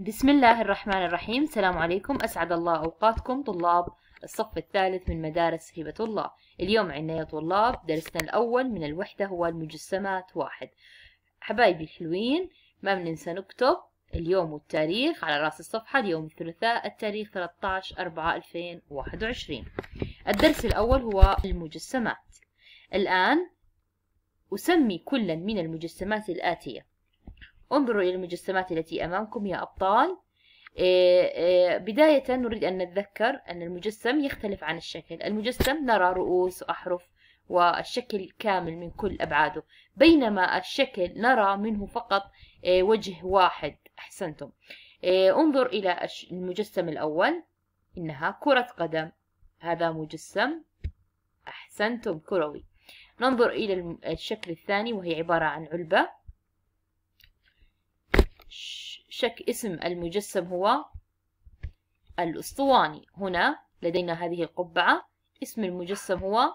بسم الله الرحمن الرحيم السلام عليكم أسعد الله أوقاتكم طلاب الصف الثالث من مدارس هبة الله اليوم عنا يا طلاب درسنا الأول من الوحدة هو المجسمات واحد حبايبي الحلوين ما بننسى نكتب اليوم والتاريخ على رأس الصفحة اليوم الثلاثاء التاريخ 13 4 2021 الدرس الأول هو المجسمات الآن أسمي كلا من المجسمات الآتية انظروا إلى المجسمات التي أمامكم يا أبطال إيه، إيه، بداية نريد أن نتذكر أن المجسم يختلف عن الشكل المجسم نرى رؤوس وأحرف والشكل كامل من كل أبعاده بينما الشكل نرى منه فقط إيه، وجه واحد أحسنتم انظر إلى المجسم الأول إنها كرة قدم هذا مجسم أحسنتم كروي ننظر إلى الشكل الثاني وهي عبارة عن علبة شك اسم المجسم هو الأسطواني هنا لدينا هذه القبعة اسم المجسم هو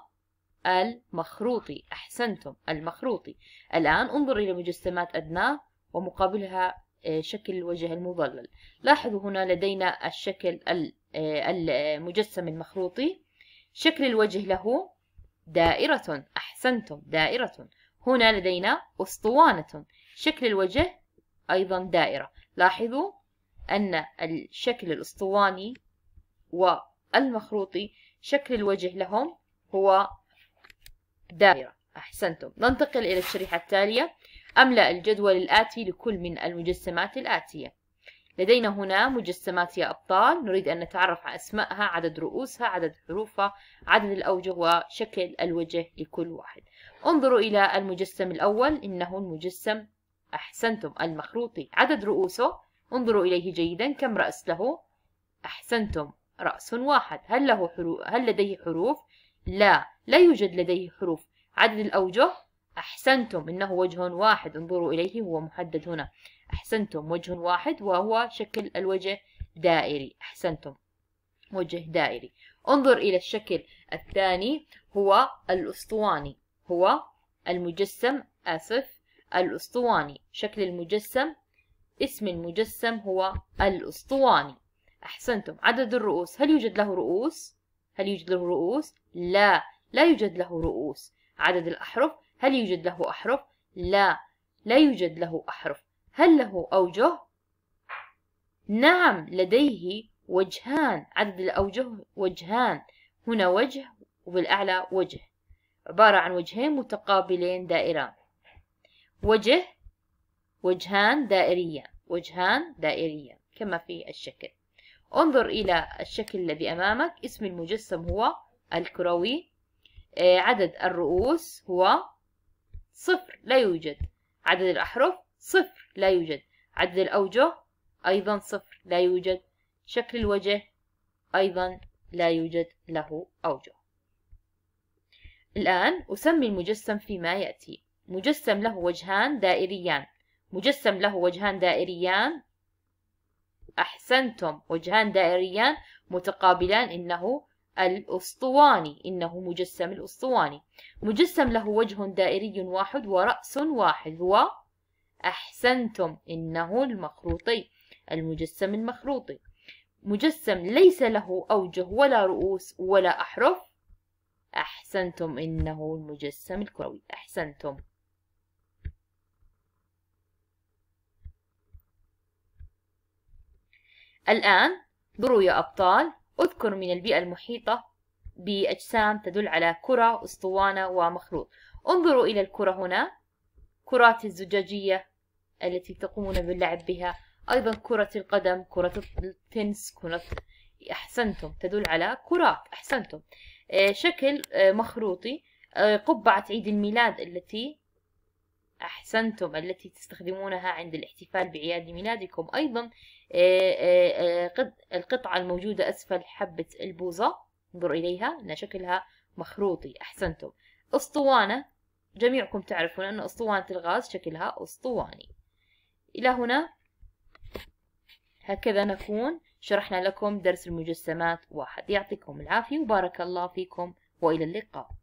المخروطي أحسنتم المخروطي الآن انظر إلى مجسمات أدناه ومقابلها آه، شكل الوجه المظلل لاحظوا هنا لدينا الشكل آه، المجسم المخروطي شكل الوجه له دائرة أحسنتم دائرة هنا لدينا أسطوانة شكل الوجه أيضا دائرة لاحظوا أن الشكل الأسطواني والمخروطي شكل الوجه لهم هو دائرة أحسنتم ننتقل إلى الشريحة التالية أملأ الجدول الآتي لكل من المجسمات الآتية لدينا هنا مجسمات يا أبطال نريد أن نتعرف على أسمائها عدد رؤوسها عدد حروفها عدد الأوجه وشكل الوجه لكل واحد انظروا إلى المجسم الأول إنه المجسم أحسنتم المخروطي عدد رؤوسه انظروا إليه جيدا كم رأس له أحسنتم رأس واحد هل, له حروف هل لديه حروف؟ لا لا يوجد لديه حروف عدد الأوجه أحسنتم إنه وجه واحد انظروا إليه هو محدد هنا أحسنتم وجه واحد وهو شكل الوجه دائري أحسنتم وجه دائري انظر إلى الشكل الثاني هو الأسطواني هو المجسم آسف الأسطواني شكل المجسم اسم المجسم هو الأسطواني أحسنتم عدد الرؤوس هل يوجد له رؤوس؟ هل يوجد له رؤوس؟ لا لا يوجد له رؤوس عدد الأحرف هل يوجد له أحرف؟ لا لا يوجد له أحرف هل له أوجه؟ نعم لديه وجهان عدد الأوجه وجهان هنا وجه وبالأعلى وجه عبارة عن وجهين متقابلين دائران وجه وجهان دائرية وجهان دائرية كما في الشكل انظر إلى الشكل الذي أمامك اسم المجسم هو الكروي آه، عدد الرؤوس هو صفر لا يوجد عدد الأحرف صفر لا يوجد عدد الأوجه أيضا صفر لا يوجد شكل الوجه أيضا لا يوجد له أوجه الآن أسمي المجسم فيما يأتي مجسم له وجهان دائريان مجسم له وجهان دائريان أحسنتم وجهان دائريان متقابلان إنه الأسطواني إنه مجسم الأسطواني مجسم له وجه دائري واحد ورأس واحد هو أحسنتم إنه المخروطي المجسم المخروطي مجسم ليس له أوجه ولا رؤوس ولا أحرف أحسنتم إنه المجسم الكروي أحسنتم الآن دروا يا أبطال اذكروا من البيئة المحيطة بأجسام تدل على كرة أسطوانة ومخروط انظروا إلى الكرة هنا كرات الزجاجية التي تقومون باللعب بها أيضا كرة القدم كرة التنس كرة أحسنتم تدل على كرات أحسنتم آه، شكل آه، مخروطي آه، قبعة عيد الميلاد التي أحسنتم التي تستخدمونها عند الاحتفال بعياد ميلادكم أيضا آه، آه، آه، القطعة الموجودة أسفل حبة البوزة انظر إليها أن شكلها مخروطي أحسنتم أسطوانة جميعكم تعرفون أن أسطوانة الغاز شكلها أسطواني إلى هنا هكذا نكون شرحنا لكم درس المجسمات واحد يعطيكم العافية وبارك الله فيكم وإلى اللقاء